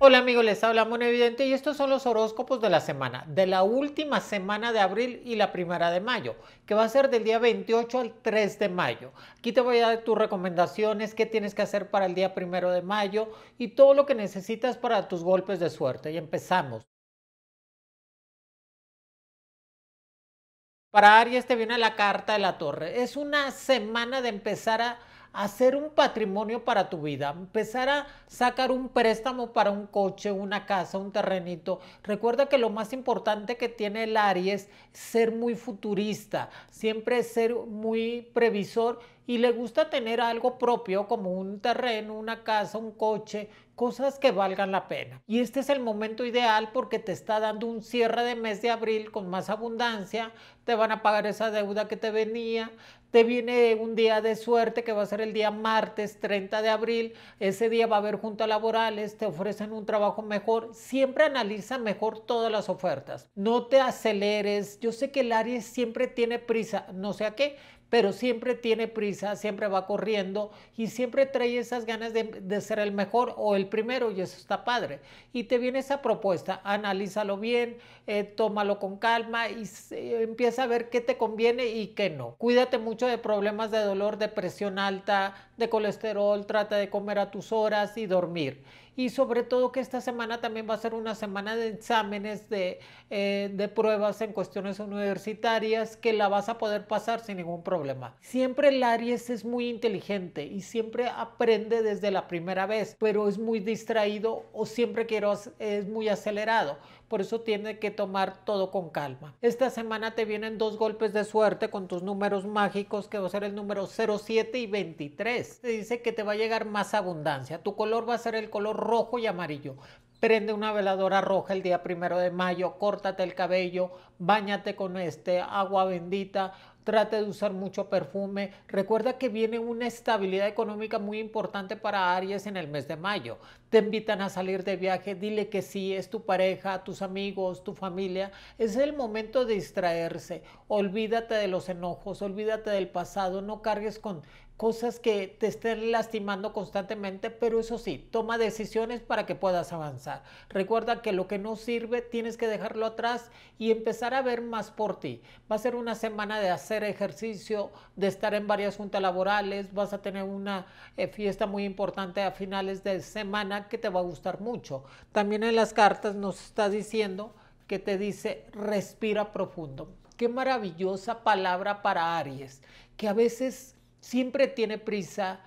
Hola amigos, les habla en Evidente y estos son los horóscopos de la semana, de la última semana de abril y la primera de mayo, que va a ser del día 28 al 3 de mayo. Aquí te voy a dar tus recomendaciones, qué tienes que hacer para el día primero de mayo y todo lo que necesitas para tus golpes de suerte. Y empezamos. Para Aries te viene la carta de la torre. Es una semana de empezar a hacer un patrimonio para tu vida, empezar a sacar un préstamo para un coche, una casa, un terrenito. Recuerda que lo más importante que tiene el Aries es ser muy futurista, siempre ser muy previsor y le gusta tener algo propio como un terreno, una casa, un coche, cosas que valgan la pena. Y este es el momento ideal porque te está dando un cierre de mes de abril con más abundancia, te van a pagar esa deuda que te venía, te viene un día de suerte que va a ser el día martes 30 de abril, ese día va a haber a laborales, te ofrecen un trabajo mejor, siempre analiza mejor todas las ofertas, no te aceleres, yo sé que el aries siempre tiene prisa, no sé a qué, pero siempre tiene prisa, siempre va corriendo y siempre trae esas ganas de, de, ser el mejor o el primero y eso está padre. Y te viene esa propuesta, analízalo bien, eh, tómalo con calma y empieza a ver qué te conviene y qué no. Cuídate mucho de problemas de dolor, de presión alta, de colesterol, trata de comer a tus horas y dormir. Y sobre todo que esta semana también va a ser una semana de exámenes, de, eh, de pruebas en cuestiones universitarias que la vas a poder pasar sin ningún problema. Siempre el Aries es muy inteligente y siempre aprende desde la primera vez, pero es muy distraído o siempre quiero, es muy acelerado. Por eso tiene que tomar todo con calma. Esta semana te vienen dos golpes de suerte con tus números mágicos que va a ser el número 07 y 23. Te dice que te va a llegar más abundancia. Tu color va a ser el color rojo y amarillo. Prende una veladora roja el día primero de mayo, córtate el cabello, báñate con este agua bendita, trate de usar mucho perfume. Recuerda que viene una estabilidad económica muy importante para Aries en el mes de mayo te invitan a salir de viaje, dile que sí, es tu pareja, tus amigos, tu familia. Es el momento de distraerse. Olvídate de los enojos, olvídate del pasado, no cargues con cosas que te estén lastimando constantemente, pero eso sí, toma decisiones para que puedas avanzar. Recuerda que lo que no sirve tienes que dejarlo atrás y empezar a ver más por ti. Va a ser una semana de hacer ejercicio, de estar en varias juntas laborales, vas a tener una eh, fiesta muy importante a finales de semana que te va a gustar mucho. También en las cartas nos está diciendo que te dice respira profundo. Qué maravillosa palabra para Aries, que a veces siempre tiene prisa,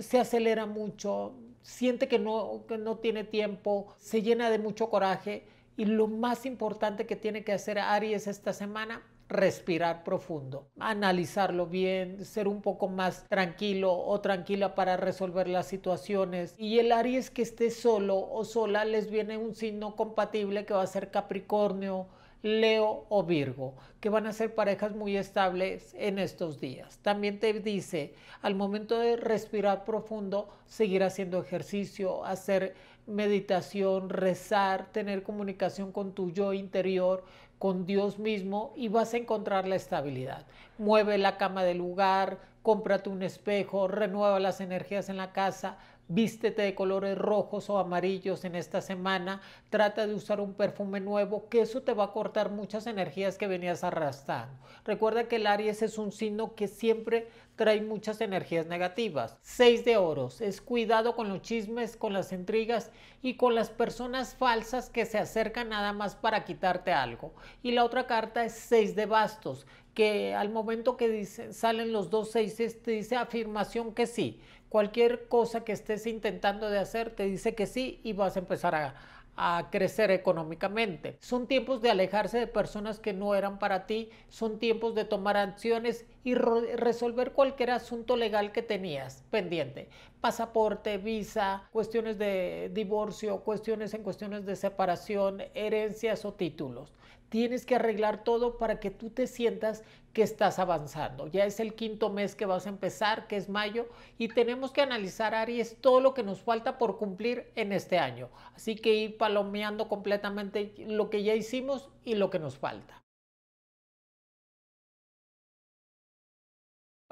se acelera mucho, siente que no, tiene tiempo, se llena de mucho coraje y lo más importante que tiene que hacer Aries esta semana respirar profundo, analizarlo bien, ser un poco más tranquilo o tranquila para resolver las situaciones. Y el Aries que esté solo o sola les viene un signo compatible que va a ser Capricornio, Leo o Virgo, que van a ser parejas muy estables en estos días. También te dice, al momento de respirar profundo, seguir haciendo ejercicio, hacer meditación, rezar, tener comunicación con tu yo interior, con Dios mismo y vas a encontrar la estabilidad. Mueve la cama del lugar, cómprate un espejo, renueva las energías en la casa, vístete de colores rojos o amarillos en esta semana, trata de usar un perfume nuevo, que eso te va a cortar muchas energías que venías arrastrando. Recuerda que el Aries es un signo que siempre trae muchas energías negativas. Seis de oros, es cuidado con los chismes, con las intrigas y con las personas falsas que se acercan nada más para quitarte algo. Y la otra carta es Seis de bastos, que al momento que dicen, salen los dos Seis te dice afirmación que sí, cualquier cosa que estés intentando de hacer te dice que sí y vas a empezar a, a crecer económicamente. Son tiempos de alejarse de personas que no eran para ti, son tiempos de tomar acciones y resolver cualquier asunto legal que tenías pendiente. Pasaporte, visa, cuestiones de divorcio, cuestiones en cuestiones de separación, herencias o títulos tienes que arreglar todo para que tú te sientas que estás avanzando. Ya es el quinto mes que vas a empezar, que es mayo, y tenemos que analizar, Aries, todo lo que nos falta por cumplir en este año. Así que ir palomeando completamente lo que ya hicimos y lo que nos falta.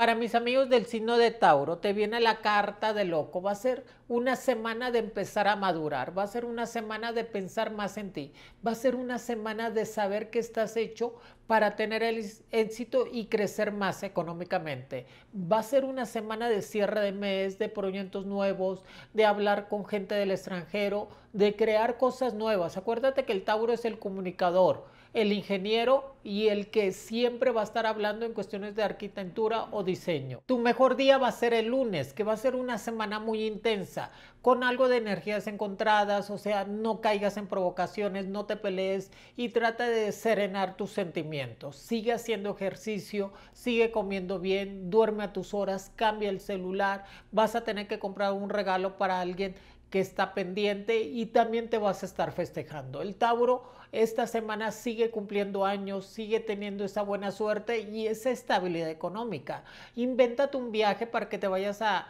Para mis amigos del signo de Tauro, te viene la carta de loco. Va a ser una semana de empezar a madurar, va a ser una semana de pensar más en ti, va a ser una semana de saber qué estás hecho para tener el éxito y crecer más económicamente. Va a ser una semana de cierre de mes, de proyectos nuevos, de hablar con gente del extranjero, de crear cosas nuevas. Acuérdate que el Tauro es el comunicador el ingeniero y el que siempre va a estar hablando en cuestiones de arquitectura o diseño. Tu mejor día va a ser el lunes, que va a ser una semana muy intensa, con algo de energías encontradas, o sea, no caigas en provocaciones, no te pelees y trata de serenar tus sentimientos. Sigue haciendo ejercicio, sigue comiendo bien, duerme a tus horas, cambia el celular, vas a tener que comprar un regalo para alguien que está pendiente y también te vas a estar festejando. El Tauro esta semana sigue cumpliendo años, sigue teniendo esa buena suerte y esa estabilidad económica. Invéntate un viaje para que te vayas a,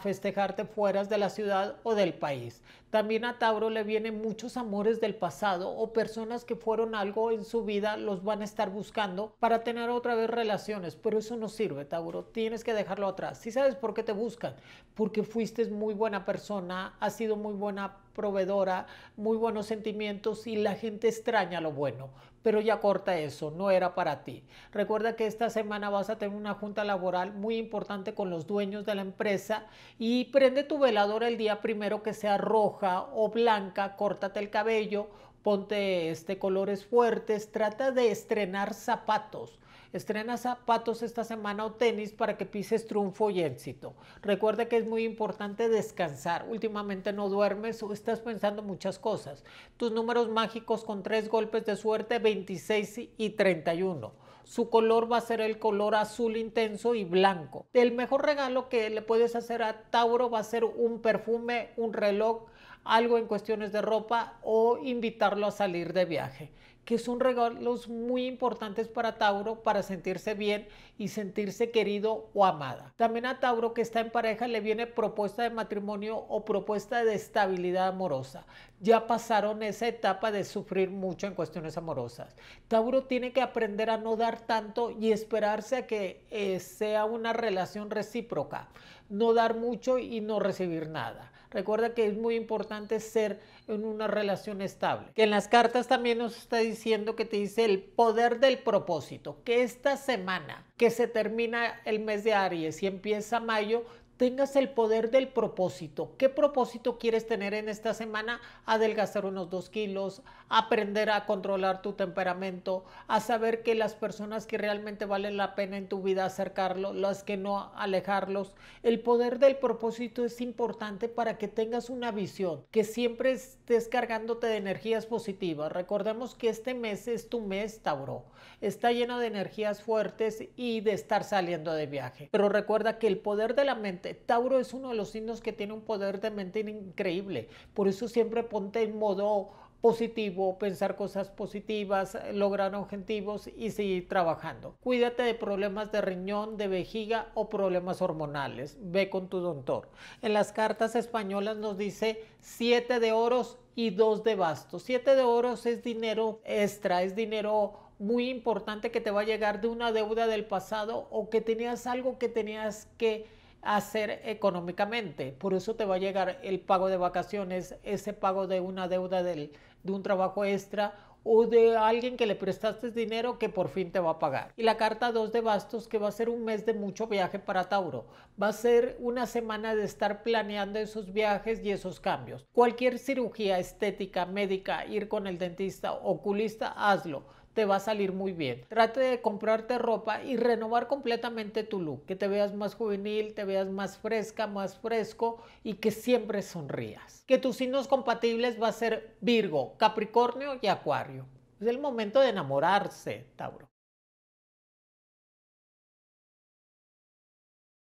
festejarte fuera de la ciudad o del país. También a Tauro le vienen muchos amores del pasado o personas que fueron algo en su vida, los van a estar buscando para tener otra vez relaciones, pero eso no sirve, Tauro. Tienes que dejarlo atrás. Si sabes por qué te buscan, porque fuiste muy buena persona, has sido muy buena proveedora, muy buenos sentimientos y la gente extraña lo bueno. Pero ya corta eso, no era para ti. Recuerda que esta semana vas a tener una junta laboral muy importante con los dueños de la empresa y prende tu veladora el día primero que sea roja o blanca, córtate el cabello ponte este colores fuertes, trata de estrenar zapatos. Estrena zapatos esta semana o tenis para que pises triunfo y éxito. Recuerda que es muy importante descansar. Últimamente no duermes o estás pensando muchas cosas. Tus números mágicos con tres golpes de suerte 26 y 31. Su color va a ser el color azul intenso y blanco. El mejor regalo que le puedes hacer a Tauro va a ser un perfume, un reloj, algo en cuestiones de ropa o invitarlo a salir de viaje que son regalos muy importantes para Tauro para sentirse bien y sentirse querido o amada. También a Tauro que está en pareja le viene propuesta de matrimonio o propuesta de estabilidad amorosa. Ya pasaron esa etapa de sufrir mucho en cuestiones amorosas. Tauro tiene que aprender a no dar tanto y esperarse a que eh, sea una relación recíproca. No dar mucho y no recibir nada. Recuerda que es muy importante ser en una relación estable. Que en las cartas también nos está diciendo que te dice el poder del propósito, que esta semana que se termina el mes de Aries y empieza mayo, tengas el poder del propósito. ¿Qué propósito quieres tener en esta semana? Adelgazar unos dos kilos, aprender a controlar tu temperamento, a saber que las personas que realmente valen la pena en tu vida acercarlo, las que no alejarlos. El poder del propósito es importante para que tengas una visión, que siempre estés cargándote de energías positivas. Recordemos que este mes es tu mes, Tauro. Está lleno de energías fuertes y de estar saliendo de viaje. Pero recuerda que el poder de la mente, Tauro es uno de los signos que tiene un poder de mente increíble. Por eso siempre ponte en modo positivo, pensar cosas positivas, eh, lograr objetivos y seguir trabajando. Cuídate de problemas de riñón, de vejiga o problemas hormonales. Ve con tu doctor. En las cartas españolas nos dice siete de oros y dos de bastos. Siete de oros es dinero extra, es dinero muy importante que te va a llegar de una deuda del pasado o que tenías algo que tenías que hacer económicamente. Por eso te va a llegar el pago de vacaciones, ese pago de una deuda del de un trabajo extra o de alguien que le prestaste dinero que por fin te va a pagar. Y la carta 2 de bastos que va a ser un mes de mucho viaje para Tauro. Va a ser una semana de estar planeando esos viajes y esos cambios. Cualquier cirugía estética, médica, ir con el dentista, oculista, hazlo te va a salir muy bien. Trate de comprarte ropa y renovar completamente tu look, que te veas más juvenil, te veas más fresca, más fresco y que siempre sonrías. Que tus signos compatibles va a ser Virgo, Capricornio y Acuario. Es el momento de enamorarse, Tauro.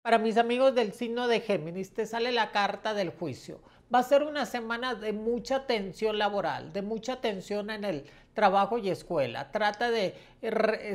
Para mis amigos del signo de Géminis, te sale la carta del juicio va a ser una semana de mucha tensión laboral, de mucha tensión en el trabajo y escuela. Trata de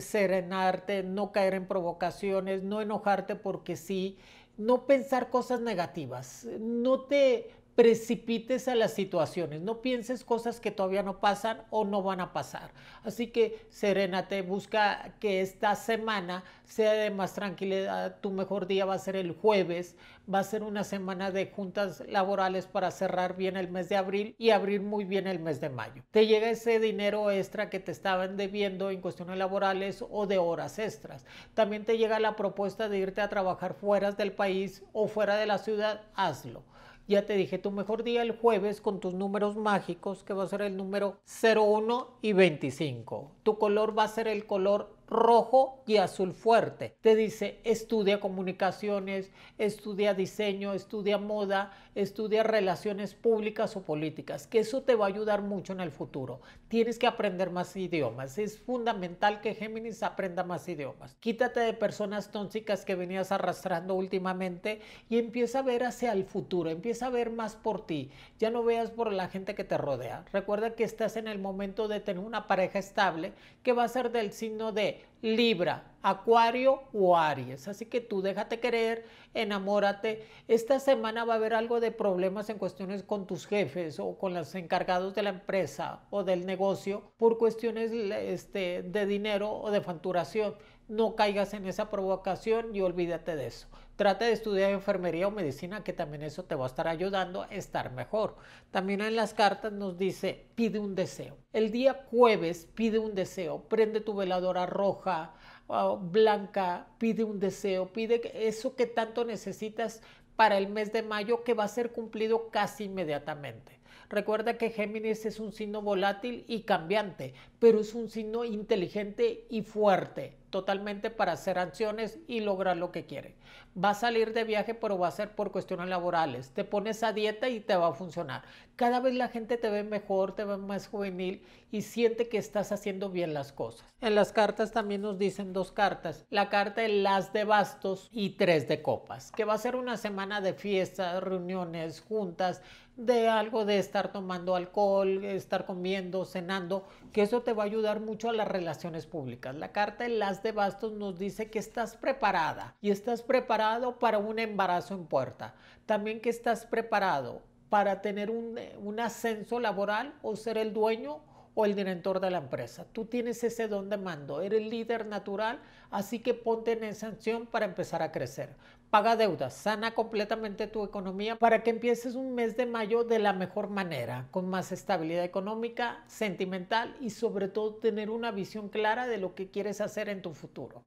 serenarte, no caer en provocaciones, no enojarte porque sí, no pensar cosas negativas, no te precipites a las situaciones, no pienses cosas que todavía no pasan o no van a pasar. Así que serénate, busca que esta semana sea de más tranquilidad, tu mejor día va a ser el jueves, va a ser una semana de juntas laborales para cerrar bien el mes de abril y abrir muy bien el mes de mayo. Te llega ese dinero extra que te estaban debiendo en cuestiones laborales o de horas extras. También te llega la propuesta de irte a trabajar fuera del país o fuera de la ciudad, hazlo ya te dije tu mejor día el jueves con tus números mágicos que va a ser el número 01 y 25. Tu color va a ser el color rojo y azul fuerte. Te dice, estudia comunicaciones, estudia diseño, estudia moda, estudia relaciones públicas o políticas, que eso te va a ayudar mucho en el futuro. Tienes que aprender más idiomas. Es fundamental que Géminis aprenda más idiomas. Quítate de personas tóxicas que venías arrastrando últimamente y empieza a ver hacia el futuro, empieza a ver más por ti. Ya no veas por la gente que te rodea. Recuerda que estás en el momento de tener una pareja estable que va a ser del signo de Libra, Acuario o Aries. Así que tú déjate querer, enamórate. Esta semana va a haber algo de problemas en cuestiones con tus jefes o con los encargados de la empresa o del negocio por cuestiones este, de dinero o de facturación. No caigas en esa provocación y olvídate de eso. Trata de estudiar enfermería o medicina, que también eso te va a estar ayudando a estar mejor. También en las cartas nos dice, pide un deseo. El día jueves pide un deseo, prende tu veladora roja, o ah, blanca, pide un deseo, pide eso que tanto necesitas para el mes de mayo que va a ser cumplido casi inmediatamente. Recuerda que Géminis es un signo volátil y cambiante, pero es un signo inteligente y fuerte, totalmente para hacer acciones y lograr lo que quiere. Va a salir de viaje, pero va a ser por cuestiones laborales. Te pones a dieta y te va a funcionar. Cada vez la gente te ve mejor, te ve más juvenil y siente que estás haciendo bien las cosas. En las cartas también nos dicen dos cartas. La carta de las de bastos y tres de copas, que va a ser una semana de fiestas, reuniones, juntas, de algo de estar tomando alcohol, estar comiendo, cenando, que eso te va a ayudar mucho a las relaciones públicas. La carta de las de bastos nos dice que estás preparada y estás preparado para un embarazo en puerta. También que estás preparado para tener un, un ascenso laboral o ser el dueño o el director de la empresa. Tú tienes ese don de mando, eres el líder natural, así que ponte en sanción para empezar a crecer. Paga deudas, sana completamente tu economía para que empieces un mes de mayo de la mejor manera, con más estabilidad económica, sentimental y sobre todo tener una visión clara de lo que quieres hacer en tu futuro.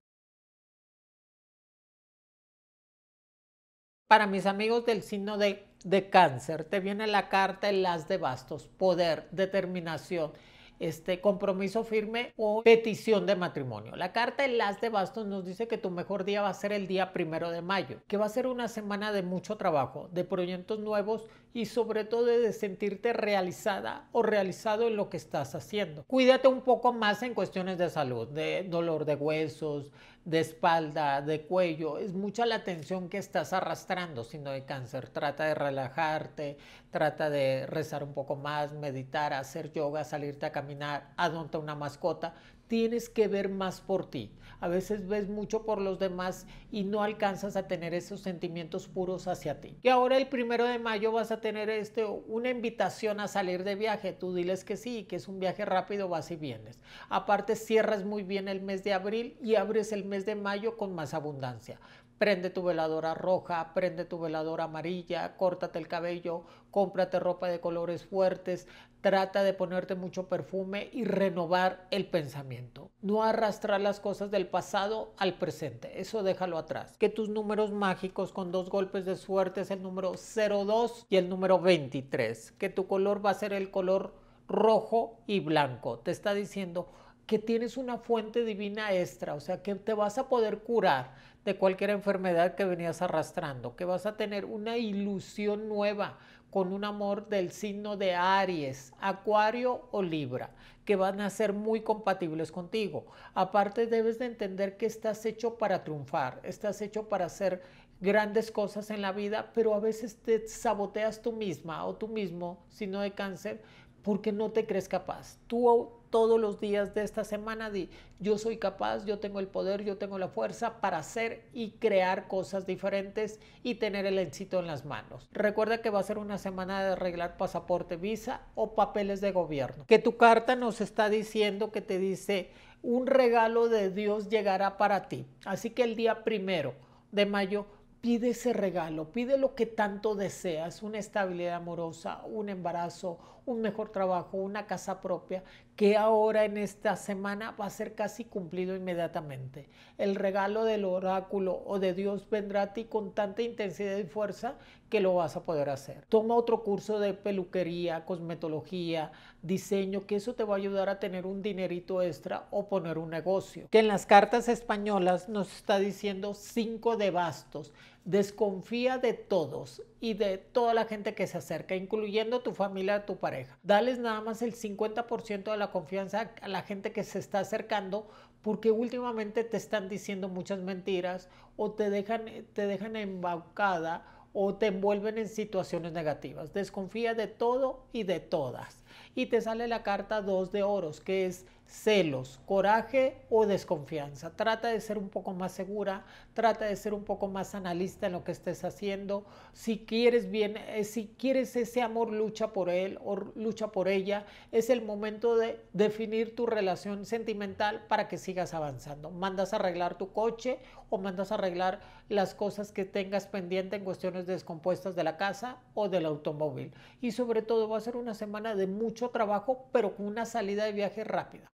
Para mis amigos del signo de, de cáncer, te viene la carta El las de bastos, poder, determinación, este compromiso firme o petición de matrimonio. La carta El las de Bastos nos dice que tu mejor día va a ser el día primero de mayo, que va a ser una semana de mucho trabajo, de proyectos nuevos y sobre todo de sentirte realizada o realizado en lo que estás haciendo. Cuídate un poco más en cuestiones de salud, de dolor de huesos, de espalda, de cuello. Es mucha la tensión que estás arrastrando si no hay cáncer. Trata de relajarte, trata de rezar un poco más, meditar, hacer yoga, salirte a caminar, adopta una mascota tienes que ver más por ti. A veces ves mucho por los demás y no alcanzas a tener esos sentimientos puros hacia ti. Y ahora el primero de mayo vas a tener este, una invitación a salir de viaje. Tú diles que sí, que es un viaje rápido, vas y vienes. Aparte, cierras muy bien el mes de abril y abres el mes de mayo con más abundancia prende tu veladora roja, prende tu veladora amarilla, córtate el cabello, cómprate ropa de colores fuertes, Trata de ponerte mucho perfume y renovar el pensamiento. No arrastrar las cosas del pasado al presente. Eso déjalo atrás. Que tus números mágicos con dos golpes de suerte es el número 02 y el número 23. Que tu color va a ser el color rojo y blanco. Te está diciendo que tienes una fuente divina extra, o sea, que te vas a poder curar de cualquier enfermedad que venías arrastrando, que vas a tener una ilusión nueva, con un amor del signo de Aries, Acuario o Libra, que van a ser muy compatibles contigo. Aparte debes de entender que estás hecho para triunfar, estás hecho para hacer grandes cosas en la vida, pero a veces te saboteas tú misma o tú mismo, si no de cáncer, porque no te crees capaz. Tú todos los días de esta semana di, yo soy capaz, yo tengo el poder, yo tengo la fuerza para hacer y crear cosas diferentes y tener el éxito en las manos. Recuerda que va a ser una semana de arreglar pasaporte, visa o papeles de gobierno. Que tu carta nos está diciendo que te dice un regalo de Dios llegará para ti. Así que el día primero de mayo pide ese regalo, pide lo que tanto deseas, una estabilidad amorosa, un embarazo, un mejor trabajo, una casa propia, que ahora en esta semana va a ser casi cumplido inmediatamente. El regalo del oráculo o de Dios vendrá a ti con tanta intensidad y fuerza que lo vas a poder hacer. Toma otro curso de peluquería, cosmetología, diseño, que eso te va a ayudar a tener un dinerito extra o poner un negocio. Que en las cartas españolas nos está diciendo cinco de bastos. Desconfía de todos y de toda la gente que se acerca, incluyendo tu familia, tu pareja. Dales nada más el 50% de la confianza a la gente que se está acercando porque últimamente te están diciendo muchas mentiras o te dejan, te dejan embaucada o te envuelven en situaciones negativas. Desconfía de todo y de todas. Y te sale la carta 2 de oros, que es celos, coraje o desconfianza. Trata de ser un poco más segura, trata de ser un poco más analista en lo que estés haciendo. Si quieres bien, eh, si quieres ese amor, lucha por él o lucha por ella. Es el momento de definir tu relación sentimental para que sigas avanzando. Mandas a arreglar tu coche o mandas a arreglar las cosas que tengas pendiente en cuestiones descompuestas de la casa o del automóvil. Y sobre todo va a ser una semana de mucho trabajo, pero con una salida de viaje rápida.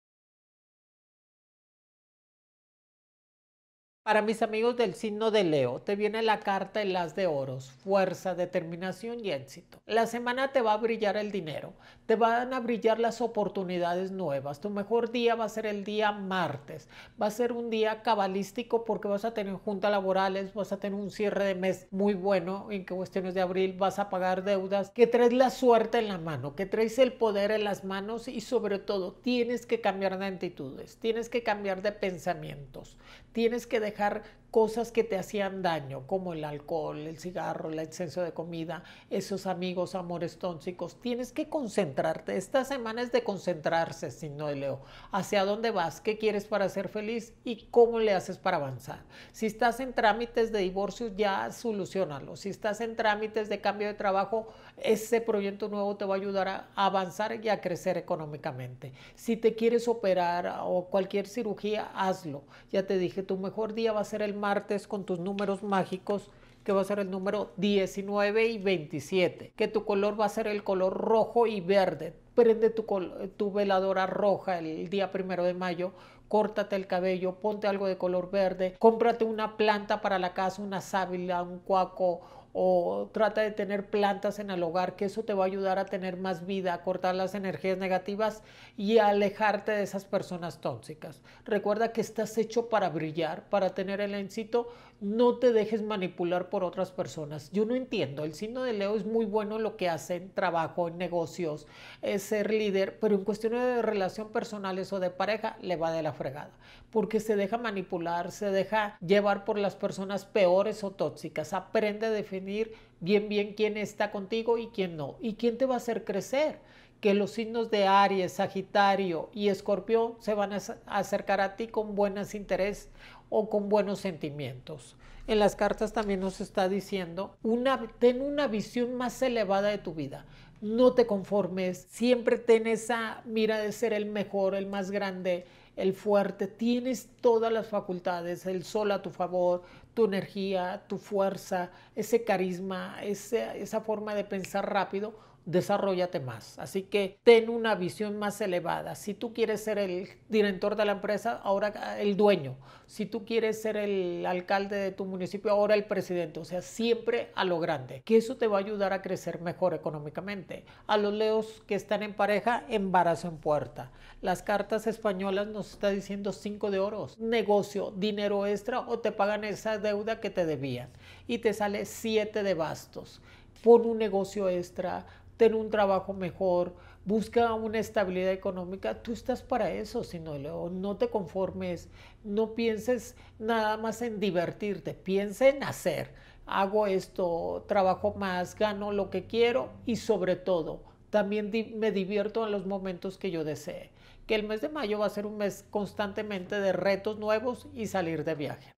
Para mis amigos del signo de Leo, te viene la carta en las de Oros, fuerza, determinación y éxito. La semana te va a brillar el dinero, te van a brillar las oportunidades nuevas. Tu mejor día va a ser el día martes, va a ser un día cabalístico porque vas a tener juntas laborales, vas a tener un cierre de mes muy bueno en cuestiones de abril vas a pagar deudas, que traes la suerte en la mano, que traes el poder en las manos y sobre todo tienes que cambiar de actitudes, tienes que cambiar de pensamientos, tienes que dejar cosas que te hacían daño, como el alcohol, el cigarro, el exceso de comida, esos amigos, amores tóxicos. Tienes que concentrarte. Esta semana es de concentrarse, signo de Leo. ¿Hacia dónde vas? ¿Qué quieres para ser feliz? ¿Y cómo le haces para avanzar? Si estás en trámites de divorcio, ya solucionalo. Si estás en trámites de cambio de trabajo, ese proyecto nuevo te va a ayudar a avanzar y a crecer económicamente. Si te quieres operar o cualquier cirugía, hazlo. Ya te dije, tu mejor día va a ser el martes con tus números mágicos que va a ser el número 19 y 27, que tu color va a ser el color rojo y verde. Prende tu, tu veladora roja el día primero de mayo, córtate el cabello, ponte algo de color verde, cómprate una planta para la casa, una sábila, un cuaco o trata de tener plantas en el hogar, que eso te va a ayudar a tener más vida, a cortar las energías negativas y a alejarte de esas personas tóxicas. Recuerda que estás hecho para brillar, para tener el éxito, no te dejes manipular por otras personas. Yo no entiendo, el signo de Leo es muy bueno en lo que hace, en trabajo, en negocios, es ser líder, pero en cuestiones de relación personales o de pareja le va de la fregada, porque se deja manipular, se deja llevar por las personas peores o tóxicas, aprende a definir bien bien quién está contigo y quién no, y quién te va a hacer crecer. Que los signos de Aries, Sagitario y Escorpión se van a acercar a ti con buenas interés o con buenos sentimientos. En las cartas también nos está diciendo, una, ten una visión más elevada de tu vida. No te conformes, siempre ten esa mira de ser el mejor, el más grande, el fuerte. Tienes todas las facultades, el sol a tu favor, tu energía, tu fuerza, ese carisma, esa forma de pensar rápido desarrollate más. Así que ten una visión más elevada. Si tú quieres ser el director de la empresa, ahora ah, el dueño. Si tú quieres ser el alcalde de tu municipio, ahora el presidente. O sea, siempre a lo grande. Que eso te va a ayudar a crecer mejor económicamente. A los leos que están en pareja, embarazo en puerta. Las cartas españolas nos está diciendo cinco de oros. Negocio, dinero extra o te pagan esa deuda que te debían. Y te sale siete de bastos. Pon un negocio extra, ten un trabajo mejor, busca una estabilidad económica, tú estás para eso, si no te conformes, no pienses nada más en divertirte, piensa en hacer, hago esto, trabajo más, gano lo que quiero y sobre todo, también me divierto en los momentos que yo desee, que el mes de mayo va a ser un mes constantemente de retos nuevos y salir de viaje.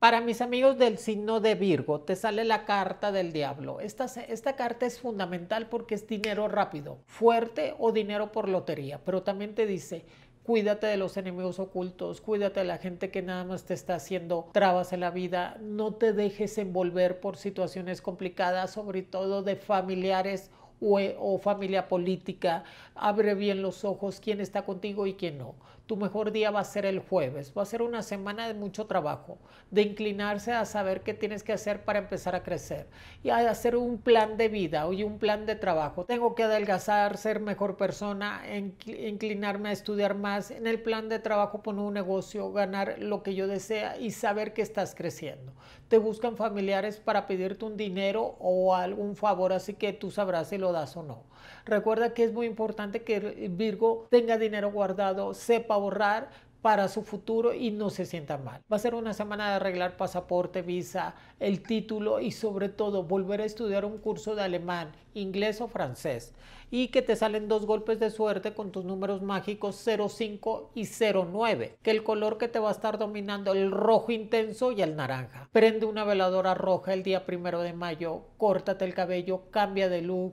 Para mis amigos del signo de Virgo, te sale la carta del diablo. Esta, carta es fundamental porque es dinero rápido, fuerte o dinero por lotería, pero también te dice... Cuídate de los enemigos ocultos, cuídate de la gente que nada más te está haciendo trabas en la vida, no te dejes envolver por situaciones complicadas, sobre todo de familiares o familia política, abre bien los ojos quién está contigo y quién no tu mejor día va a ser el jueves, va a ser una semana de mucho trabajo, de inclinarse a saber qué tienes que hacer para empezar a crecer y a hacer un plan de vida oye, un plan de trabajo. Tengo que adelgazar, ser mejor persona, inclinarme a estudiar más, en el plan de trabajo poner un negocio, ganar lo que yo desea y saber que estás creciendo. Te buscan familiares para pedirte un dinero o algún favor, así que tú sabrás si lo das o no. Recuerda que es muy importante que Virgo tenga dinero guardado, sepa borrar para su futuro y no se sienta mal. Va a ser una semana de arreglar pasaporte, visa, el título y sobre todo volver a estudiar un curso de alemán, inglés o francés y que te salen dos golpes de suerte con tus números mágicos 05 y 09, que el color que te va a estar dominando el rojo intenso y el naranja. Prende una veladora roja el día primero de mayo, córtate el cabello, cambia de luz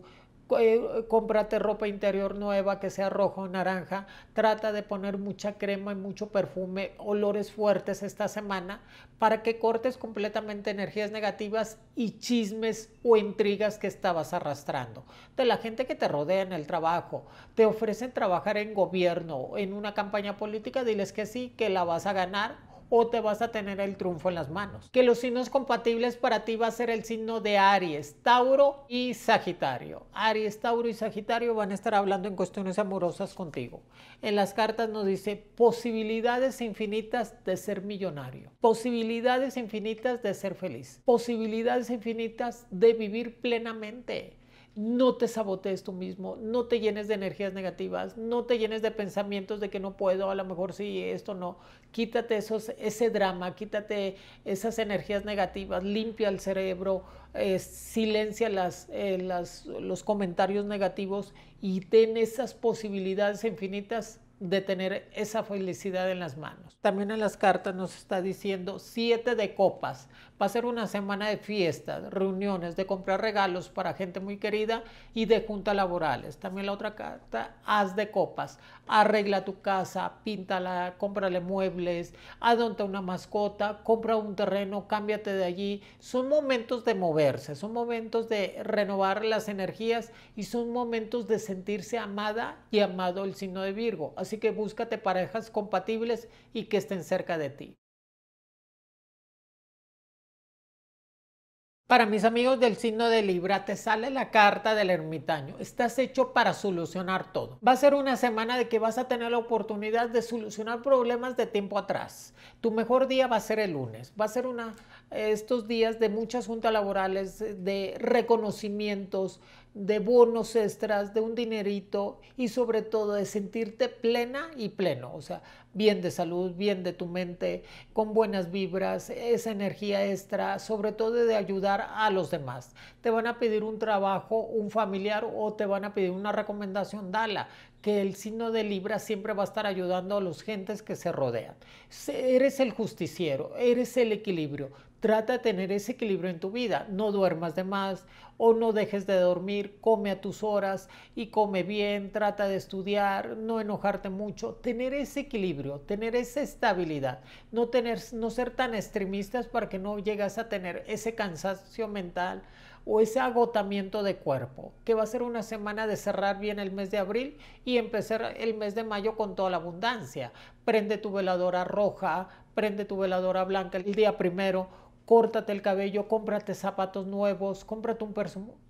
eh, cómprate ropa interior nueva que sea rojo o naranja, trata de poner mucha crema y mucho perfume, olores fuertes esta semana para que cortes completamente energías negativas y chismes o intrigas que estabas arrastrando. De la gente que te rodea en el trabajo, te ofrecen trabajar en gobierno, en una campaña política, diles que sí, que la vas a ganar o te vas a tener el triunfo en las manos. Que los signos compatibles para ti va a ser el signo de Aries, Tauro y Sagitario. Aries, Tauro y Sagitario van a estar hablando en cuestiones amorosas contigo. En las cartas nos dice posibilidades infinitas de ser millonario, posibilidades infinitas de ser feliz, posibilidades infinitas de vivir plenamente no te sabotees tú mismo, no te llenes de energías negativas, no te llenes de pensamientos de que no puedo, a lo mejor sí, esto no. Quítate esos, ese drama, quítate esas energías negativas, limpia el cerebro, eh, silencia eh, las, los comentarios negativos y ten esas posibilidades infinitas de tener esa felicidad en las manos. También en las cartas nos está diciendo siete de copas. Va a ser una semana de fiestas, reuniones, de comprar regalos para gente muy querida y de juntas laborales. También la otra carta, haz de copas. Arregla tu casa, píntala, cómprale muebles, adonta una mascota, compra un terreno, cámbiate de allí. Son momentos de moverse, son momentos de renovar las energías y son momentos de sentirse amada y amado el signo de Virgo. Así que búscate parejas compatibles y que estén cerca de ti. Para mis amigos del signo de Libra, te sale la carta del ermitaño. Estás hecho para solucionar todo. Va a ser una semana de que vas a tener la oportunidad de solucionar problemas de tiempo atrás. Tu mejor día va a ser el lunes. Va a ser una eh, estos días de muchas juntas laborales, de reconocimientos, de bonos extras, de un dinerito y sobre todo de sentirte plena y pleno, o sea, bien de salud, bien de tu mente, con buenas vibras, esa energía extra, sobre todo de ayudar a los demás. Te van a pedir un trabajo, un familiar o te van a pedir una recomendación, dala, que el signo de Libra siempre va a estar ayudando a los gentes que se rodean. Eres el justiciero, eres el equilibrio, Trata de tener ese equilibrio en tu vida. No duermas de más o no dejes de dormir, come a tus horas y come bien, trata de estudiar, no enojarte mucho, tener ese equilibrio, tener esa estabilidad, no, tener, no ser tan extremistas para que no llegas a tener ese cansancio mental o ese agotamiento de cuerpo, que va a ser una semana de cerrar bien el mes de abril y empezar el mes de mayo con toda la abundancia. Prende tu veladora roja, prende tu veladora blanca el día primero córtate el cabello, cómprate zapatos nuevos, cómprate un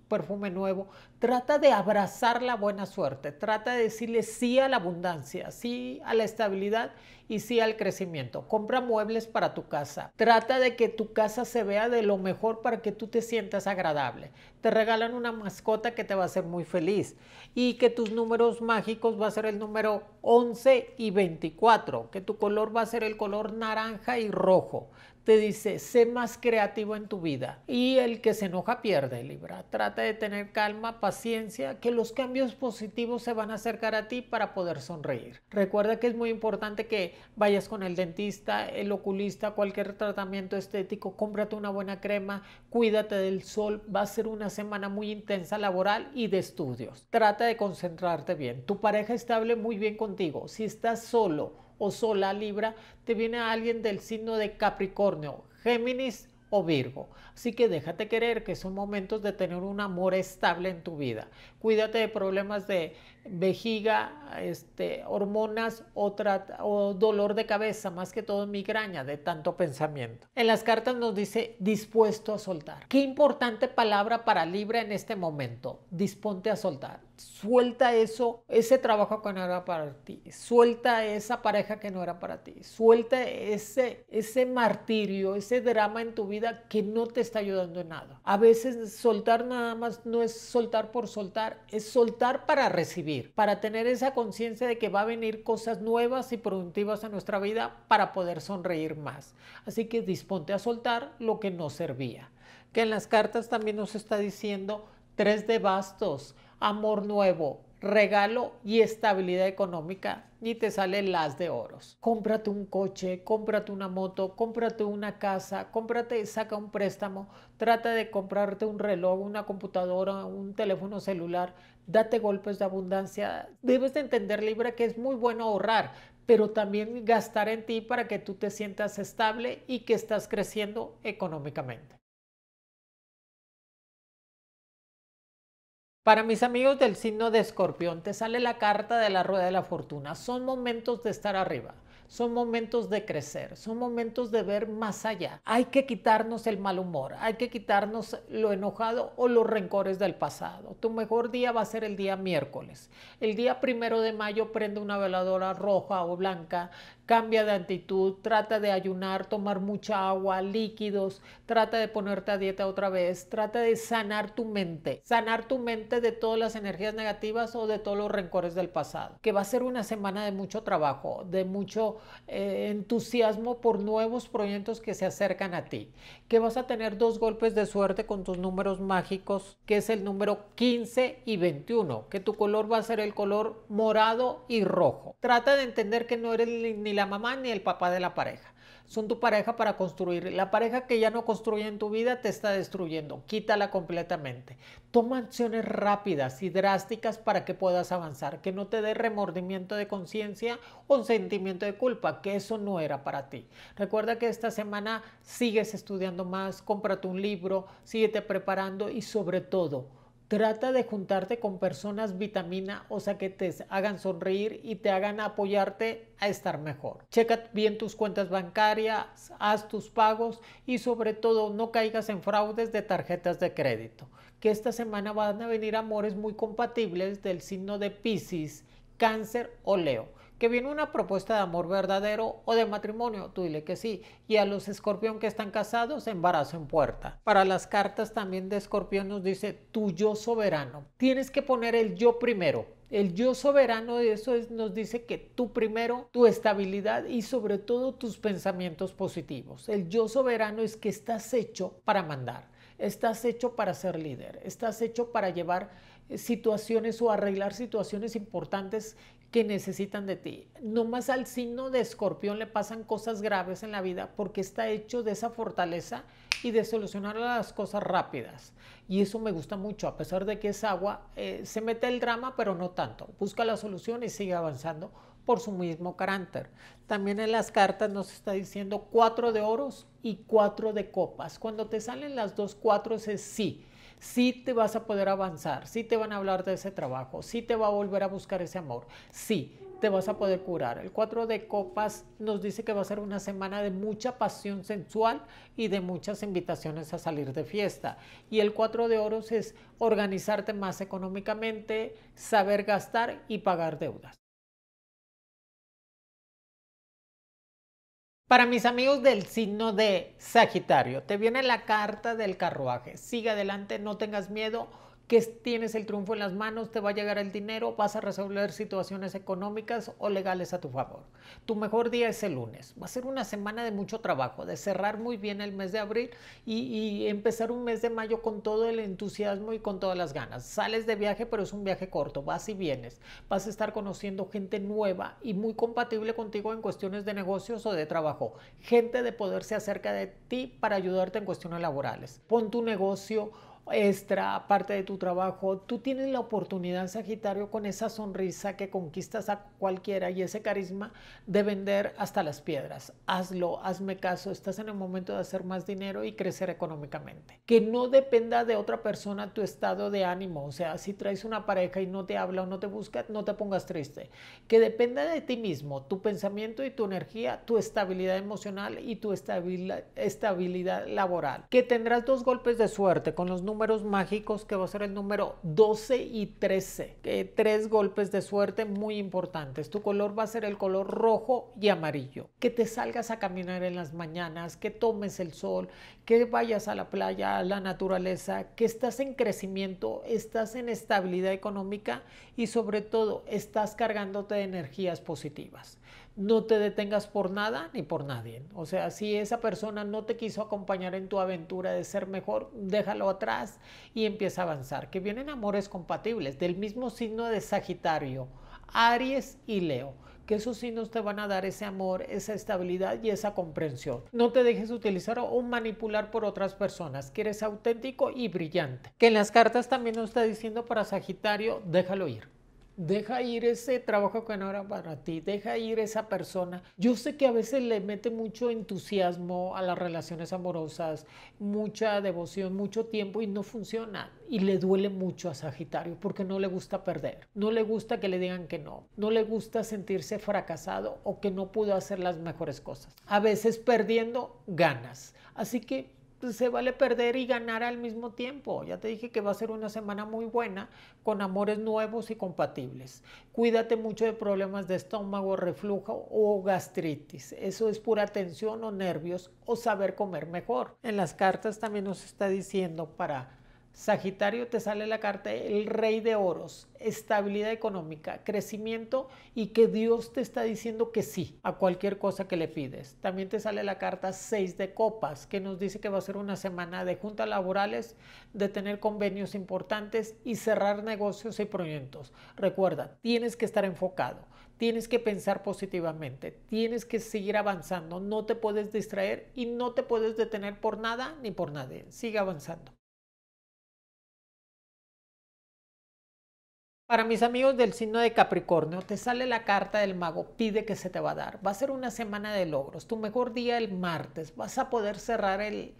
perfume nuevo. Trata de abrazar la buena suerte, trata de decirle sí a la abundancia, sí a la estabilidad y sí al crecimiento. Compra muebles para tu casa, trata de que tu casa se vea de lo mejor para que tú te sientas agradable. Te regalan una mascota que te va a hacer muy feliz y que tus números mágicos va a ser el número 11 y 24, que tu color va a ser el color naranja y rojo te dice, sé más creativo en tu vida. Y el que se enoja pierde, Libra. Trata de tener calma, paciencia, que los cambios positivos se van a acercar a ti para poder sonreír. Recuerda que es muy importante que vayas con el dentista, el oculista, cualquier tratamiento estético, cómprate una buena crema, cuídate del sol. Va a ser una semana muy intensa laboral y de estudios. Trata de concentrarte bien. Tu pareja estable muy bien contigo. Si estás solo, o sola Libra, te viene alguien del signo de Capricornio, Géminis o Virgo. Así que déjate querer que son momentos de tener un amor estable en tu vida. Cuídate de problemas de vejiga, este, hormonas o, o, dolor de cabeza, más que todo migraña de tanto pensamiento. En las cartas nos dice dispuesto a soltar. Qué importante palabra para Libra en este momento. Disponte a soltar. Suelta eso, ese trabajo que no era para ti. Suelta esa pareja que no era para ti. Suelta ese, ese martirio, ese drama en tu vida que no te está ayudando en nada. A veces soltar nada más no es soltar por soltar, es soltar para recibir para tener esa conciencia de que va a venir cosas nuevas y productivas a nuestra vida para poder sonreír más. Así que disponte a soltar lo que no servía. Que en las cartas también nos está diciendo tres de bastos, amor nuevo, regalo y estabilidad económica Ni te sale las de oros. Cómprate un coche, cómprate una moto, cómprate una casa, cómprate, saca un préstamo, trata de comprarte un reloj, una computadora, un teléfono celular, date golpes de abundancia. Debes de entender, Libra, que es muy bueno ahorrar, pero también gastar en ti para que tú te sientas estable y que estás creciendo económicamente. Para mis amigos del signo de escorpión, te sale la carta de la rueda de la fortuna. Son momentos de estar arriba son momentos de crecer, son momentos de ver más allá. Hay que quitarnos el mal humor, hay que quitarnos lo enojado o los rencores del pasado. Tu mejor día va a ser el día miércoles. El día primero de mayo prende una veladora roja o blanca, Cambia de actitud, trata de ayunar, tomar mucha agua, líquidos, trata de ponerte a dieta otra vez, trata de sanar tu mente, sanar tu mente de todas las energías negativas o de todos los rencores del pasado, que va a ser una semana de mucho trabajo, de mucho eh, entusiasmo por nuevos proyectos que se acercan a ti, que vas a tener dos golpes de suerte con tus números mágicos, que es el número 15 y 21, que tu color va a ser el color morado y rojo. Trata de entender que no eres ni la mamá ni el papá de la pareja. Son tu pareja para construir. La pareja que ya no construye en tu vida te está destruyendo. Quítala completamente. Toma acciones rápidas y drásticas para que puedas avanzar. Que no te dé remordimiento de conciencia o sentimiento de culpa, que eso no era para ti. Recuerda que esta semana sigues estudiando más, cómprate un libro, síguete preparando y sobre todo Trata de juntarte con personas vitamina, o sea, que te hagan sonreír y te hagan apoyarte a estar mejor. Checa bien tus cuentas bancarias, haz tus pagos y sobre todo no caigas en fraudes de tarjetas de crédito. Que esta semana van a venir amores muy compatibles del signo de Pisces, Cáncer o Leo que viene una propuesta de amor verdadero o de matrimonio, tú dile que sí. Y a los escorpión que están casados, embarazo en puerta. Para las cartas también de escorpión nos dice tu yo soberano. Tienes que poner el yo primero. El yo soberano de eso nos dice que tú primero, tu estabilidad y sobre todo tus pensamientos positivos. El yo soberano es que estás hecho para mandar, estás hecho para ser líder, estás hecho para llevar eh, situaciones o arreglar situaciones importantes que necesitan de ti. no más al signo de escorpión le pasan cosas graves en la vida porque está hecho de esa fortaleza y de solucionar las cosas rápidas. Y eso me gusta mucho, a pesar de que es agua, eh, se mete el drama, pero no tanto. Busca la solución y sigue avanzando por su mismo carácter. También en las cartas nos está diciendo cuatro de oros y cuatro de copas. Cuando te salen las dos cuatro es sí sí te vas a poder avanzar, sí te van a hablar de ese trabajo, sí te va a volver a buscar ese amor, sí te vas a poder curar. El 4 de copas nos dice que va a ser una semana de mucha pasión sensual y de muchas invitaciones a salir de fiesta. Y el 4 de oros es organizarte más económicamente, saber gastar y pagar deudas. Para mis amigos del signo de Sagitario, te viene la carta del carruaje. Sigue adelante, no tengas miedo que tienes el triunfo en las manos, te va a llegar el dinero, vas a resolver situaciones económicas o legales a tu favor. Tu mejor día es el lunes. Va a ser una semana de mucho trabajo, de cerrar muy bien el mes de abril y, empezar un mes de mayo con todo el entusiasmo y con todas las ganas. Sales de viaje, pero es un viaje corto, vas y vienes. Vas a estar conociendo gente nueva y muy compatible contigo en cuestiones de negocios o de trabajo. Gente de poderse acerca de ti para ayudarte en cuestiones laborales. Pon tu negocio extra, parte de tu trabajo. Tú tienes la oportunidad, Sagitario, con esa sonrisa que conquistas a cualquiera y ese carisma de vender hasta las piedras. Hazlo, hazme caso, estás en el momento de hacer más dinero y crecer económicamente. Que no dependa de otra persona tu estado de ánimo, o sea, si traes una pareja y no te habla o no te busca, no te pongas triste. Que dependa de ti mismo, tu pensamiento y tu energía, tu estabilidad emocional y tu estabilidad laboral. Que tendrás dos golpes de suerte con los números números mágicos que va a ser el número 12 y 13. tres golpes de suerte muy importantes. Tu color va a ser el color rojo y amarillo. Que te salgas a caminar en las mañanas, que tomes el sol, que vayas a la playa, a la naturaleza, que estás en crecimiento, estás en estabilidad económica y sobre todo estás cargándote de energías positivas no te detengas por nada ni por nadie. O sea, si esa persona no te quiso acompañar en tu aventura de ser mejor, déjalo atrás y empieza a avanzar. Que vienen amores compatibles del mismo signo de Sagitario, Aries y Leo que esos signos te van a dar ese amor, esa estabilidad y esa comprensión. No te dejes utilizar o manipular por otras personas, que eres auténtico y brillante. Que en las cartas también nos está diciendo para Sagitario, déjalo ir. Deja ir ese trabajo que no era para ti, deja ir esa persona. Yo sé que a veces le mete mucho entusiasmo a las relaciones amorosas, mucha devoción, mucho tiempo y no funciona. Y le duele mucho a Sagitario porque no le gusta perder, no le gusta que le digan que no, no le gusta sentirse fracasado o que no pudo hacer las mejores cosas. A veces perdiendo ganas. Así que se vale perder y ganar al mismo tiempo. Ya te dije que va a ser una semana muy buena con amores nuevos y compatibles. Cuídate mucho de problemas de estómago, reflujo o gastritis. Eso es pura tensión o nervios o saber comer mejor. En las cartas también nos está diciendo para Sagitario te sale la carta el rey de oros, estabilidad económica, crecimiento y que Dios te está diciendo que sí a cualquier cosa que le pides. También te sale la carta 6 de copas que nos dice que va a ser una semana de juntas laborales, de tener convenios importantes y cerrar negocios y proyectos. Recuerda, tienes que estar enfocado, tienes que pensar positivamente, tienes que seguir avanzando, no te puedes distraer y no te puedes detener por nada ni por nadie. Sigue avanzando. Para mis amigos del signo de Capricornio, te sale la carta del mago, pide que se te va a dar. Va a ser una semana de logros, tu mejor día el martes, vas a poder cerrar el,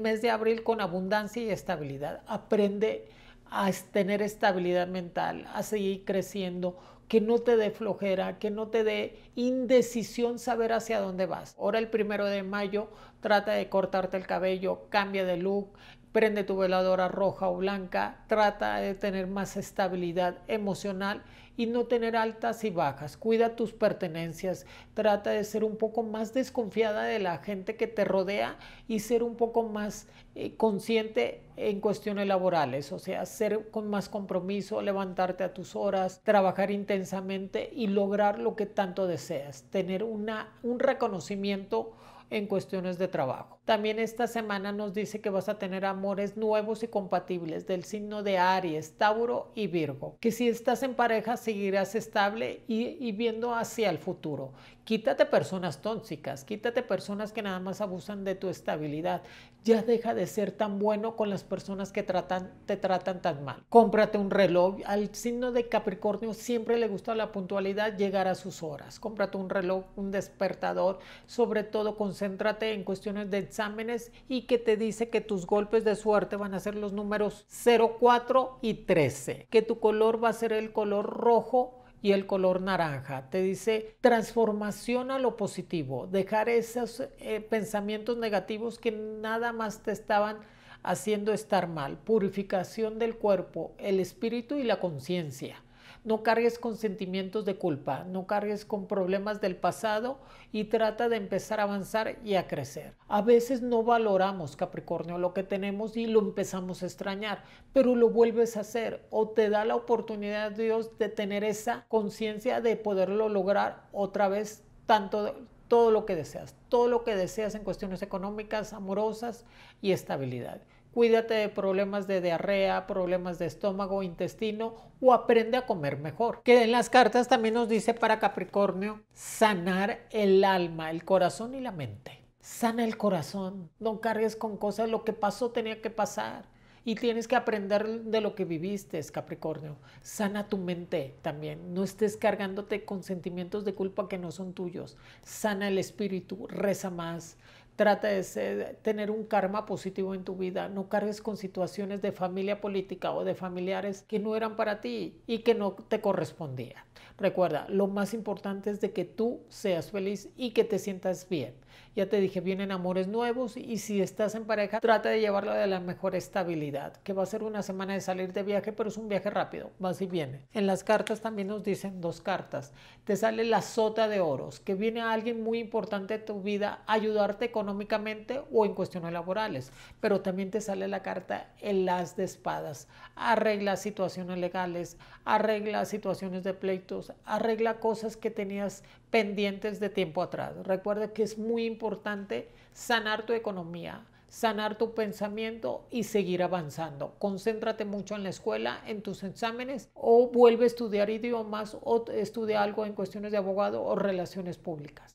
mes de abril con abundancia y estabilidad. Aprende a tener estabilidad mental, a seguir creciendo que no te dé flojera, que no te dé indecisión saber hacia dónde vas. Ahora el primero de mayo, trata de cortarte el cabello, cambia de look, prende tu veladora roja o blanca, trata de tener más estabilidad emocional y no tener altas y bajas. Cuida tus pertenencias, trata de ser un poco más desconfiada de la gente que te rodea y ser un poco más eh, consciente en cuestiones laborales, o sea, ser con más compromiso, levantarte a tus horas, trabajar intensamente y lograr lo que tanto deseas, tener una, un reconocimiento en cuestiones de trabajo. También esta semana nos dice que vas a tener amores nuevos y compatibles del signo de Aries, Tauro y Virgo. Que si estás en pareja seguirás estable y, viendo hacia el futuro Quítate personas tóxicas, quítate personas que nada más abusan de tu estabilidad. Ya deja de ser tan bueno con las personas que tratan, te tratan tan mal. Cómprate un reloj. Al signo de Capricornio siempre le gusta la puntualidad, llegar a sus horas. Cómprate un reloj, un despertador. Sobre todo, concéntrate en cuestiones de exámenes y que te dice que tus golpes de suerte van a ser los números 0, 4 y 13. Que tu color va a ser el color rojo y el color naranja. Te dice transformación a lo positivo, dejar esos eh, pensamientos negativos que nada más te estaban haciendo estar mal, purificación del cuerpo, el espíritu y la conciencia. No cargues con sentimientos de culpa, no cargues con problemas del pasado y trata de empezar a avanzar y a crecer. A veces no valoramos, Capricornio, lo que tenemos y lo empezamos a extrañar, pero lo vuelves a hacer o te da la oportunidad Dios de tener esa conciencia de poderlo lograr otra vez tanto todo lo que deseas, todo lo que deseas en cuestiones económicas, amorosas y estabilidad. Cuídate de problemas de diarrea, problemas de estómago, intestino o aprende a comer mejor. Que en las cartas también nos dice para Capricornio sanar el alma, el corazón y la mente. Sana el corazón, no cargues con cosas, lo que pasó tenía que pasar y tienes que aprender de lo que viviste, Capricornio. Sana tu mente también. No estés cargándote con sentimientos de culpa que no son tuyos. Sana el espíritu, reza más, Trata de tener un karma positivo en tu vida. No cargues con situaciones de familia política o de familiares que no eran para ti y que no te correspondían. Recuerda, lo más importante es de que tú seas feliz y que te sientas bien. Ya te dije, vienen amores nuevos y si estás en pareja, trata de llevarlo de la mejor estabilidad, que va a ser una semana de salir de viaje, pero es un viaje rápido, va y viene. En las cartas también nos dicen dos cartas. Te sale la sota de oros, que viene alguien muy importante de tu vida a ayudarte económicamente o en cuestiones laborales, pero también te sale la carta el as de espadas. Arregla situaciones legales, arregla situaciones de pleitos, arregla cosas que tenías pendientes de tiempo atrás. Recuerda que es muy importante sanar tu economía, sanar tu pensamiento y seguir avanzando. Concéntrate mucho en la escuela, en tus exámenes o vuelve a estudiar idiomas o estudia algo en cuestiones de abogado o relaciones públicas.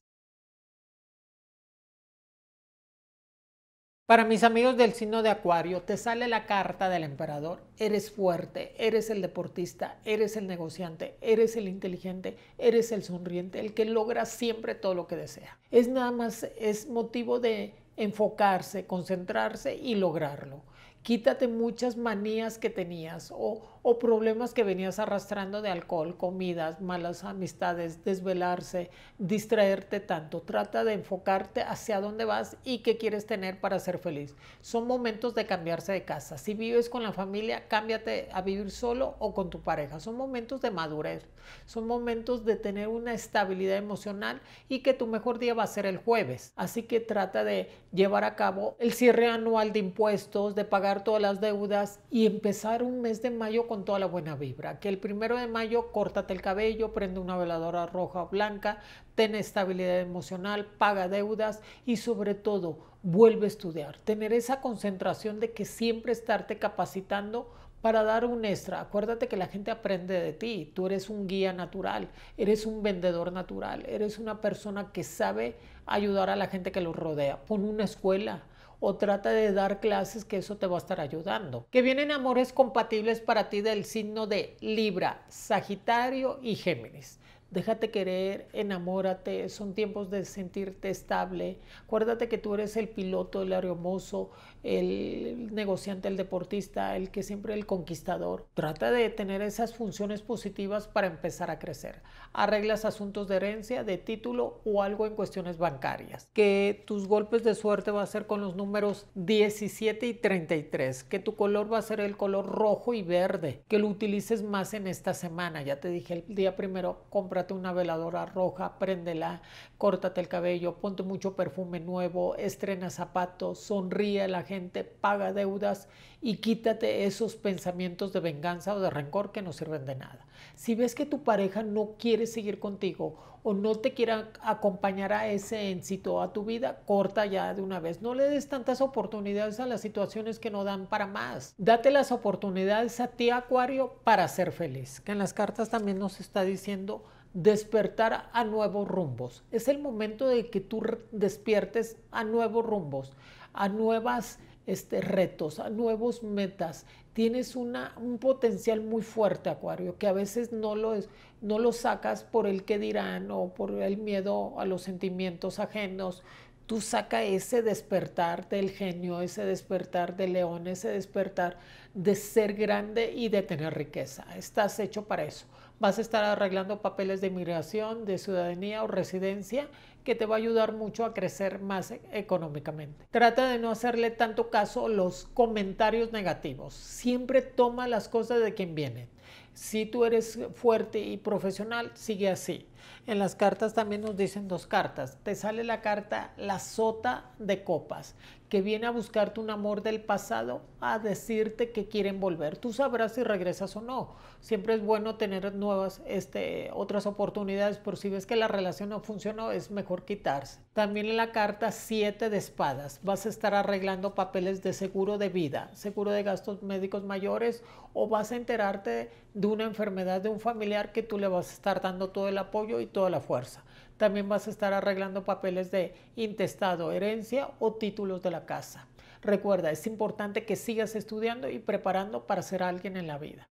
Para mis amigos del signo de Acuario, te sale la carta del emperador. Eres fuerte, eres el deportista, eres el negociante, eres el inteligente, eres el sonriente, el que logra siempre todo lo que desea. Es nada más, es motivo de enfocarse, concentrarse y lograrlo. Quítate muchas manías que tenías o o problemas que venías arrastrando de alcohol, comidas, malas amistades, desvelarse, distraerte tanto. Trata de enfocarte hacia dónde vas y qué quieres tener para ser feliz. Son momentos de cambiarse de casa. Si vives con la familia, cámbiate a vivir solo o con tu pareja. Son momentos de madurez. Son momentos de tener una estabilidad emocional y que tu mejor día va a ser el jueves. Así que trata de llevar a cabo el cierre anual de impuestos, de pagar todas las deudas y empezar un mes de mayo con toda la buena vibra. Que el primero de mayo córtate el cabello, prende una veladora roja o blanca, ten estabilidad emocional, paga deudas y sobre todo vuelve a estudiar. Tener esa concentración de que siempre estarte capacitando para dar un extra. Acuérdate que la gente aprende de ti. Tú eres un guía natural, eres un vendedor natural, eres una persona que sabe ayudar a la gente que lo rodea. Pon una escuela o trata de dar clases que eso te va a estar ayudando. Que vienen amores compatibles para ti del signo de Libra, Sagitario y Géminis. Déjate querer, enamórate, son tiempos de sentirte estable. Acuérdate que tú eres el piloto, el aeromoso, el negociante, el deportista, el que siempre el conquistador. Trata de tener esas funciones positivas para empezar a crecer. Arreglas asuntos de herencia, de título o algo en cuestiones bancarias. Que tus golpes de suerte va a ser con los números 17 y 33. Que tu color va a ser el color rojo y verde. Que lo utilices más en esta semana. Ya te dije el día primero, cómprate una veladora roja, préndela, córtate el cabello, ponte mucho perfume nuevo, estrena zapatos, sonríe a la gente paga deudas y quítate esos pensamientos de venganza o de rencor que no sirven de nada. Si ves que tu pareja no quiere seguir contigo o no te quiera acompañar a ese éxito, a tu vida, corta ya de una vez. No le des tantas oportunidades a las situaciones que no dan para más. Date las oportunidades a ti, Acuario, para ser feliz, que en las cartas también nos está diciendo despertar a nuevos rumbos. Es el momento de que tú despiertes a nuevos rumbos, a nuevos este, retos, a nuevos metas. Tienes una, un potencial muy fuerte, Acuario, que a veces no lo, es, no lo sacas por el que dirán o por el miedo a los sentimientos ajenos, tú saca ese despertar del genio, ese despertar de león, ese despertar de ser grande y de tener riqueza. Estás hecho para eso. Vas a estar arreglando papeles de migración, de ciudadanía o residencia que te va a ayudar mucho a crecer más e-, económicamente. Trata de no hacerle tanto caso a los comentarios negativos. Siempre toma las cosas de quien viene. Si tú eres fuerte y profesional, sigue así. En las cartas también nos dicen dos cartas. Te sale la carta la sota de copas que viene a buscarte un amor del pasado a decirte que quieren volver. Tú sabrás si regresas o no. Siempre es bueno tener nuevas, este, otras oportunidades, Por si ves que la relación no funcionó, es mejor quitarse. También en la carta 7 de espadas, vas a estar arreglando papeles de seguro de vida, seguro de gastos médicos mayores o vas a enterarte de una enfermedad de un familiar que tú le vas a estar dando todo el apoyo y toda la fuerza. También vas a estar arreglando papeles de intestado, herencia o títulos de la casa. Recuerda, es importante que sigas estudiando y preparando para ser alguien en la vida.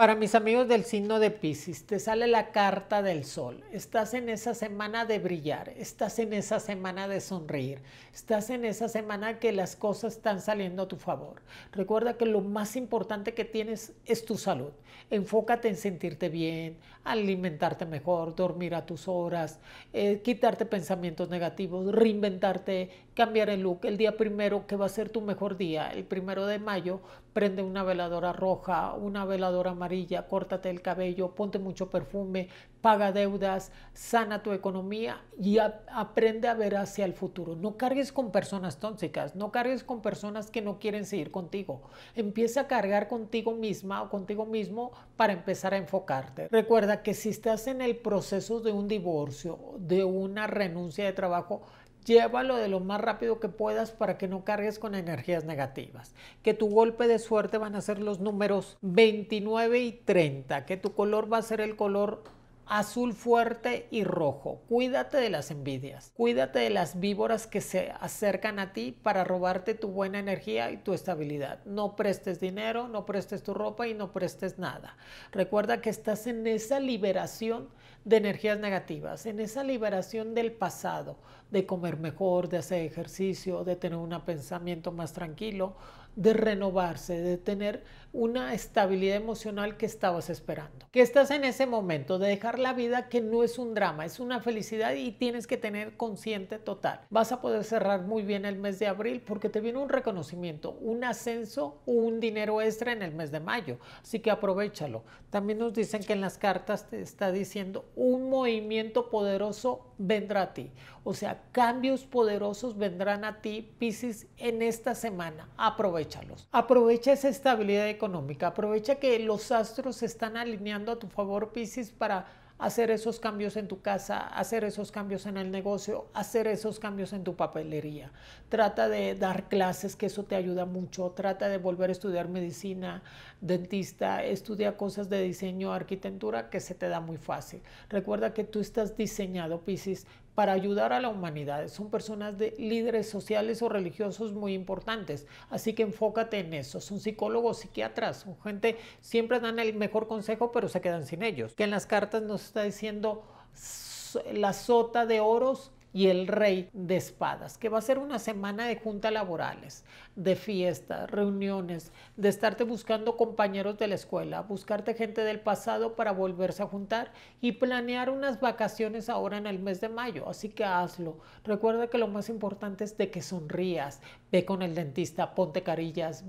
Para mis amigos del signo de Pisces, te sale la carta del sol. Estás en esa semana de brillar, estás en esa semana de sonreír, estás en esa semana que las cosas están saliendo a tu favor. Recuerda que lo más importante que tienes es tu salud. Enfócate en sentirte bien, alimentarte mejor, dormir a tus horas, eh, quitarte pensamientos negativos, reinventarte, cambiar el look. El día primero, que va a ser tu mejor día, el primero de mayo, prende una veladora roja, una veladora amarilla, córtate el cabello, ponte mucho perfume, paga deudas, sana tu economía y aprende a ver hacia el futuro. No cargues con personas tóxicas, no cargues con personas que no quieren seguir contigo. Empieza a cargar contigo misma o contigo mismo para empezar a enfocarte. Recuerda que si estás en el proceso de un divorcio, de una renuncia de trabajo, llévalo de lo más rápido que puedas para que no cargues con energías negativas. Que tu golpe de suerte van a ser los números 29 y 30, que tu color va a ser el color azul fuerte y rojo. Cuídate de las envidias, cuídate de las víboras que se acercan a ti para robarte tu buena energía y tu estabilidad. No prestes dinero, no prestes tu ropa y no prestes nada. Recuerda que estás en esa liberación de energías negativas, en esa liberación del pasado, de comer mejor, de hacer ejercicio, de tener un pensamiento más tranquilo, de renovarse, de tener una estabilidad emocional que estabas esperando. Que estás en ese momento de dejar la vida que no es un drama, es una felicidad y tienes que tener consciente total. Vas a poder cerrar muy bien el mes de abril porque te viene un reconocimiento, un ascenso, un dinero extra en el mes de mayo. Así que aprovechalo. También nos dicen que en las cartas te está diciendo un movimiento poderoso vendrá a ti. O sea, cambios poderosos vendrán a ti, Piscis, en esta semana. Aprovechalos. Aprovecha esa estabilidad de Aprovecha que los astros se están alineando a tu favor, Piscis, para hacer esos cambios en tu casa, hacer esos cambios en el negocio, hacer esos cambios en tu papelería. Trata de dar clases, que eso te ayuda mucho. Trata de volver a estudiar medicina, dentista, estudia cosas de diseño, arquitectura, que se te da muy fácil. Recuerda que tú estás diseñado, Piscis, para ayudar a la humanidad. Son personas de líderes sociales o religiosos muy importantes. Así que enfócate en eso. Son psicólogos, psiquiatras, son gente, siempre dan el mejor consejo, pero se quedan sin ellos. Que en las cartas nos está diciendo la sota de oros y el rey de espadas, que va a ser una semana de juntas laborales, de fiestas, reuniones, de estarte buscando compañeros de la escuela, buscarte gente del pasado para volverse a juntar y planear unas vacaciones ahora en el mes de mayo. Así que hazlo. Recuerda que lo más importante es de que sonrías, ve con el dentista, ponte carillas,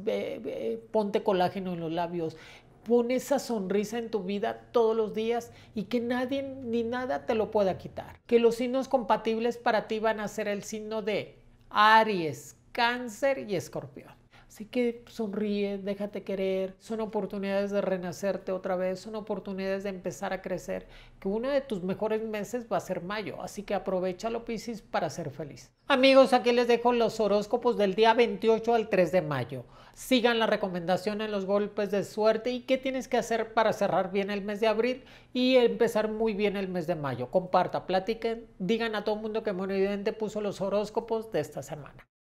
ponte colágeno en los labios, Pon esa sonrisa en tu vida todos los días y que nadie ni nada te lo pueda quitar. Que los signos compatibles para ti van a ser el signo de Aries, Cáncer y Escorpión. Así que sonríe, déjate querer, son oportunidades de renacerte otra vez, son oportunidades de empezar a crecer, que uno de tus mejores meses va a ser mayo, así que aprovecha lo Piscis para ser feliz. Amigos, aquí les dejo los horóscopos del día 28 al 3 de mayo. Sigan la recomendación en los golpes de suerte y qué tienes que hacer para cerrar bien el mes de abril y empezar muy bien el mes de mayo. Comparta, platiquen, digan a todo el mundo que Monovidente puso los horóscopos de esta semana.